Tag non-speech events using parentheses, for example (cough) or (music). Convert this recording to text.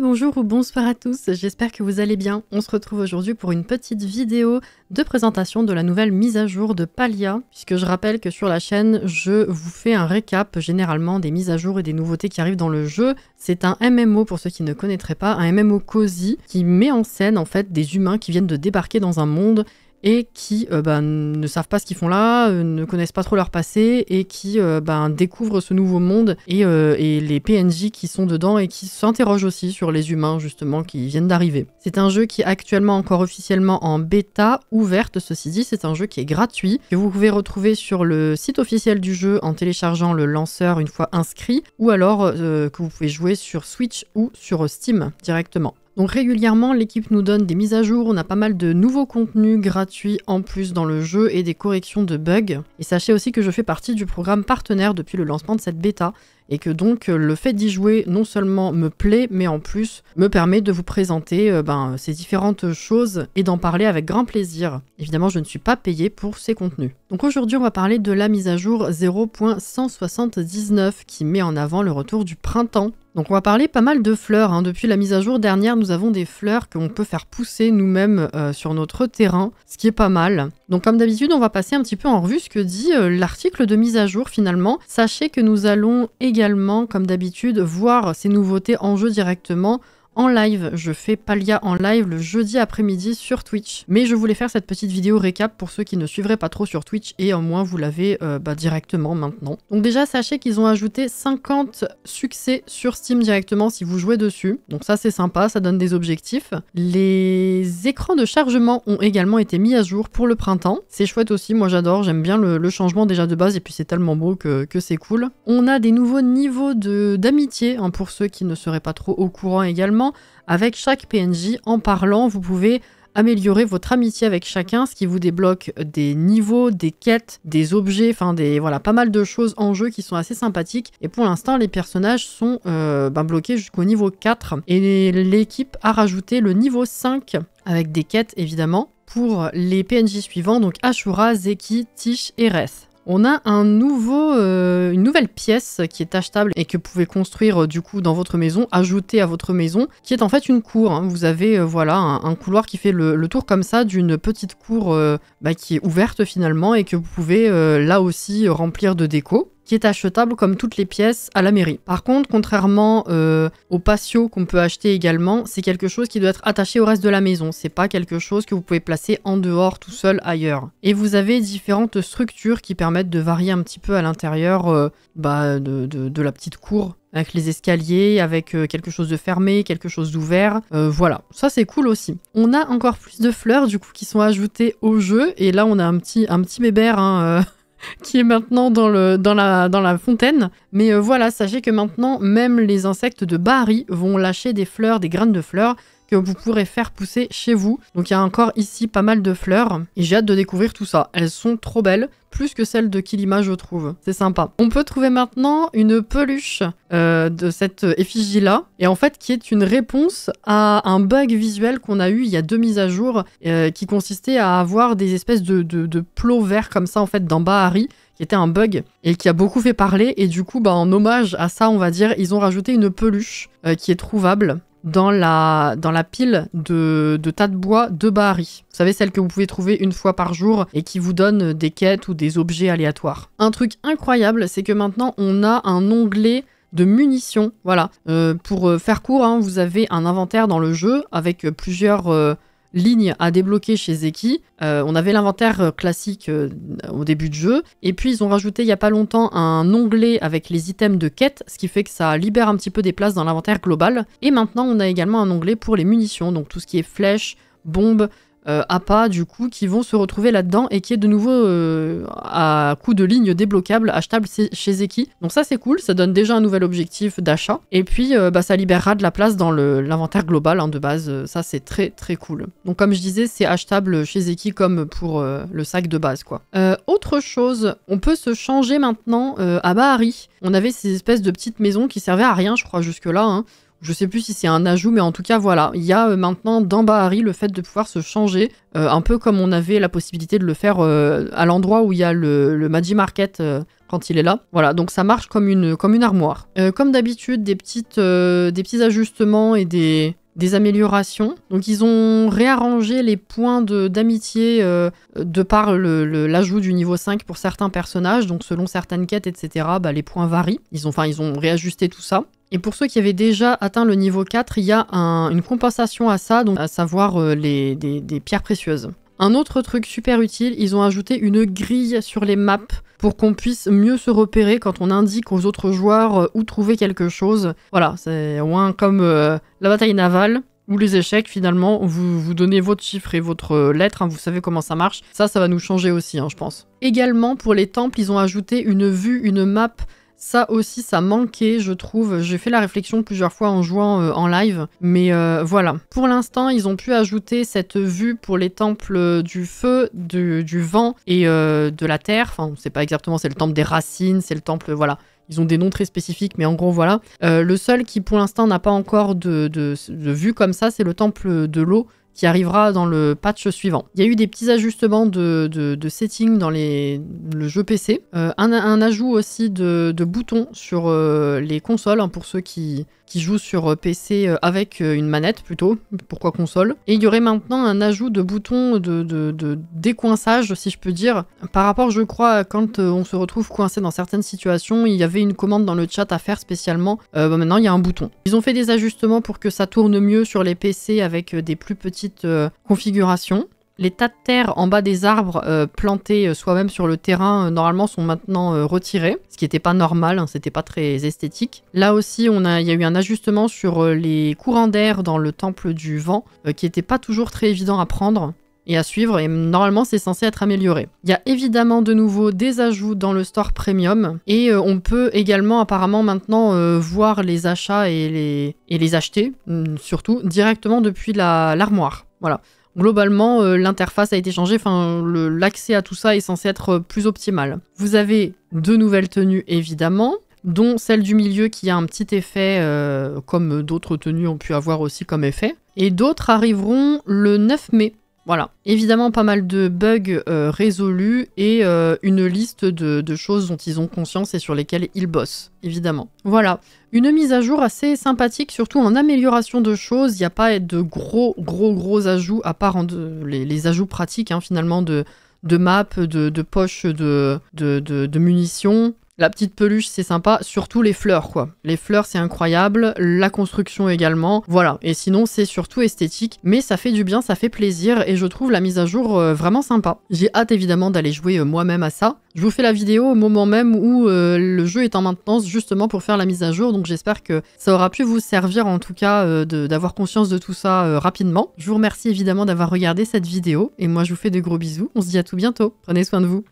bonjour ou bonsoir à tous, j'espère que vous allez bien. On se retrouve aujourd'hui pour une petite vidéo de présentation de la nouvelle mise à jour de Palia, puisque je rappelle que sur la chaîne, je vous fais un récap généralement des mises à jour et des nouveautés qui arrivent dans le jeu. C'est un MMO, pour ceux qui ne connaîtraient pas, un MMO cozy qui met en scène en fait des humains qui viennent de débarquer dans un monde et qui euh, bah, ne savent pas ce qu'ils font là, euh, ne connaissent pas trop leur passé et qui euh, bah, découvrent ce nouveau monde et, et, les PNJ qui sont dedans et qui s'interrogent aussi sur les humains justement qui viennent d'arriver. C'est un jeu qui est actuellement encore officiellement en bêta ouverte, ceci dit c'est un jeu qui est gratuit que vous pouvez retrouver sur le site officiel du jeu en téléchargeant le lanceur une fois inscrit ou alors que vous pouvez jouer sur Switch ou sur Steam directement. Donc régulièrement, l'équipe nous donne des mises à jour, on a pas mal de nouveaux contenus gratuits en plus dans le jeu et des corrections de bugs. Et sachez aussi que je fais partie du programme partenaire depuis le lancement de cette bêta et que donc euh, le fait d'y jouer non seulement me plaît, mais en plus me permet de vous présenter euh, ben, ces différentes choses et d'en parler avec grand plaisir. Évidemment, je ne suis pas payé pour ces contenus. Donc aujourd'hui, on va parler de la mise à jour 0.179 qui met en avant le retour du printemps donc on va parler pas mal de fleurs. Hein. Depuis la mise à jour dernière, nous avons des fleurs qu'on peut faire pousser nous-mêmes euh, sur notre terrain, ce qui est pas mal. Donc comme d'habitude, on va passer un petit peu en revue ce que dit euh, l'article de mise à jour finalement. Sachez que nous allons également, comme d'habitude, voir ces nouveautés en jeu directement en live. Je fais Palia en live le jeudi après-midi sur Twitch. Mais je voulais faire cette petite vidéo récap pour ceux qui ne suivraient pas trop sur Twitch et au moins vous l'avez euh, bah, directement maintenant. Donc déjà sachez qu'ils ont ajouté 50 succès sur Steam directement si vous jouez dessus. Donc ça c'est sympa, ça donne des objectifs. Les écrans de chargement ont également été mis à jour pour le printemps. C'est chouette aussi, moi j'adore, j'aime bien le, changement déjà de base et puis c'est tellement beau que, c'est cool. On a des nouveaux niveaux d'amitié hein, pour ceux qui ne seraient pas trop au courant également avec chaque PNJ. En parlant, vous pouvez améliorer votre amitié avec chacun, ce qui vous débloque des niveaux, des quêtes, des objets, enfin des voilà, pas mal de choses en jeu qui sont assez sympathiques. Et pour l'instant, les personnages sont euh, ben, bloqués jusqu'au niveau 4. Et l'équipe a rajouté le niveau 5 avec des quêtes évidemment pour les PNJ suivants, donc Ashura, Zeki, Tish et Reth. On a euh, une nouvelle pièce qui est achetable et que vous pouvez construire euh, du coup dans votre maison, ajouter à votre maison, qui est en fait une cour. Hein. Vous avez euh, voilà un, couloir qui fait le, tour comme ça d'une petite cour bah, qui est ouverte finalement et que vous pouvez là aussi remplir de déco qui est achetable comme toutes les pièces à la mairie. Par contre, contrairement euh, au patio qu'on peut acheter également, c'est quelque chose qui doit être attaché au reste de la maison. C'est pas quelque chose que vous pouvez placer en dehors tout seul ailleurs. Et vous avez différentes structures qui permettent de varier un petit peu à l'intérieur euh, bah, de, la petite cour avec les escaliers, avec euh, quelque chose de fermé, quelque chose d'ouvert. Euh, voilà, ça c'est cool aussi. On a encore plus de fleurs du coup qui sont ajoutées au jeu et là on a un petit, un petit hein, (laughs) qui est maintenant dans, la, fontaine. Mais euh, voilà, sachez que maintenant, même les insectes de Bahari vont lâcher des fleurs, des graines de fleurs que vous pourrez faire pousser chez vous. Donc il y a encore ici pas mal de fleurs et j'ai hâte de découvrir tout ça. Elles sont trop belles, plus que celles de Kilima je trouve. C'est sympa. On peut trouver maintenant une peluche euh, de cette effigie là et en fait qui est une réponse à un bug visuel qu'on a eu il y a deux mises à jour euh, qui consistait à avoir des espèces de, de, plots verts comme ça en fait dans Bahari, qui était un bug et qui a beaucoup fait parler. Et du coup, bah, en hommage à ça, on va dire, ils ont rajouté une peluche euh, qui est trouvable dans la, dans la pile de, tas de bois de Bahari. Vous savez, celle que vous pouvez trouver une fois par jour et qui vous donne des quêtes ou des objets aléatoires. Un truc incroyable, c'est que maintenant on a un onglet de munitions. Voilà. Euh, pour euh, faire court, hein, vous avez un inventaire dans le jeu avec euh, plusieurs. Ligne à débloquer chez Zeki. Euh, on avait l'inventaire euh, classique euh, au début de jeu. Et puis ils ont rajouté il n'y a pas longtemps un onglet avec les items de quête, ce qui fait que ça libère un petit peu des places dans l'inventaire global. Et maintenant on a également un onglet pour les munitions, donc tout ce qui est flèches, bombes, à euh, pas du coup, qui vont se retrouver là-dedans et qui est de nouveau euh, à coup de ligne débloquable, achetable chez Zeki. Donc ça, c'est cool, ça donne déjà un nouvel objectif d'achat. Et puis, euh, bah, ça libérera de la place dans l'inventaire global hein, de base. Ça, c'est très, très cool. Donc, comme je disais, c'est achetable chez Zeki comme pour le sac de base, quoi. autre chose, on peut se changer maintenant à Bahari. On avait ces espèces de petites maisons qui servaient à rien, je crois, jusque-là. Hein. Je sais plus si c'est un ajout, mais en tout cas, voilà. Il y a euh, maintenant dans Bahari le fait de pouvoir se changer, euh, un peu comme on avait la possibilité de le faire euh, à l'endroit où il y a le, le Market quand il est là. Voilà, donc ça marche comme une, comme une armoire. comme d'habitude, des, des petits ajustements et des, des améliorations. Donc ils ont réarrangé les points d'amitié de, d'amitié de par l'ajout du niveau 5 pour certains personnages. Donc selon certaines quêtes, etc., bah, les points varient. Ils ont, enfin, ils ont réajusté tout ça. Et pour ceux qui avaient déjà atteint le niveau 4, il y a une compensation à ça, donc à savoir euh, les, des, pierres précieuses. Un autre truc super utile, ils ont ajouté une grille sur les maps pour qu'on puisse mieux se repérer quand on indique aux autres joueurs euh, où trouver quelque chose. Voilà, c'est moins comme euh, la bataille navale ou les échecs finalement, vous, vous donnez votre chiffre et votre lettre, hein, vous savez comment ça marche. Ça, ça va nous changer aussi, hein, je pense. Également, pour les temples, ils ont ajouté une vue, une map ça aussi, ça manquait, je trouve. J'ai fait la réflexion plusieurs fois en jouant euh, en live. Mais euh, voilà. Pour l'instant, ils ont pu ajouter cette vue pour les temples euh, du feu, du, vent et de la terre. Enfin, on sait pas exactement, c'est le temple des racines, c'est le temple, voilà. Ils ont des noms très spécifiques, mais en gros, voilà. le seul qui, pour l'instant, n'a pas encore de vue comme ça, c'est le temple de l'eau qui arrivera dans le patch suivant. Il y a eu des petits ajustements de, de, setting dans les, le jeu PC. Euh, un, un, ajout aussi de, de boutons sur euh, les consoles, hein, pour ceux qui, qui jouent sur euh, PC avec une manette plutôt, pourquoi console. Et il y aurait maintenant un ajout de boutons de, de décoinçage, si je peux dire, par rapport, je crois, quand on se retrouve coincé dans certaines situations, il y avait une commande dans le chat à faire spécialement, bah, maintenant il y a un bouton. Ils ont fait des ajustements pour que ça tourne mieux sur les PC avec des plus petits euh, configuration. Les tas de terre en bas des arbres euh, plantés euh, soi-même sur le terrain, normalement, sont maintenant retirés, ce qui n'était pas normal, hein, c'était pas très esthétique. Là aussi, il a, y a eu un ajustement sur les courants d'air dans le temple du vent, qui n'était pas toujours très évident à prendre et à suivre et normalement c'est censé être amélioré. Il y a évidemment de nouveau des ajouts dans le store premium et euh, on peut également apparemment maintenant euh, voir les achats et les, et les acheter mm, surtout directement depuis l'armoire. voilà. Globalement, euh, l'interface a été changée, enfin, l'accès à tout ça est censé être plus optimal. Vous avez deux nouvelles tenues évidemment, dont celle du milieu qui a un petit effet comme d'autres tenues ont pu avoir aussi comme effet. Et d'autres arriveront le 9 mai. Voilà, évidemment pas mal de bugs euh, résolus et euh, une liste de, choses dont ils ont conscience et sur lesquelles ils bossent, évidemment. Voilà, une mise à jour assez sympathique, surtout en amélioration de choses. Il n'y a pas de gros, gros, gros ajouts, à part les, ajouts pratiques hein, finalement de, maps, de, poches de, munitions, la petite peluche, c'est sympa, surtout les fleurs, quoi. Les fleurs, c'est incroyable, la construction également, voilà. Et sinon, c'est surtout esthétique, mais ça fait du bien, ça fait plaisir, et je trouve la mise à jour euh, vraiment sympa. J'ai hâte évidemment d'aller jouer euh, moi-même à ça. Je vous fais la vidéo au moment même où euh, le jeu est en maintenance, justement pour faire la mise à jour, donc j'espère que ça aura pu vous servir en tout cas d'avoir conscience de tout ça rapidement. Je vous remercie évidemment d'avoir regardé cette vidéo, et moi je vous fais de gros bisous, on se dit à tout bientôt, prenez soin de vous.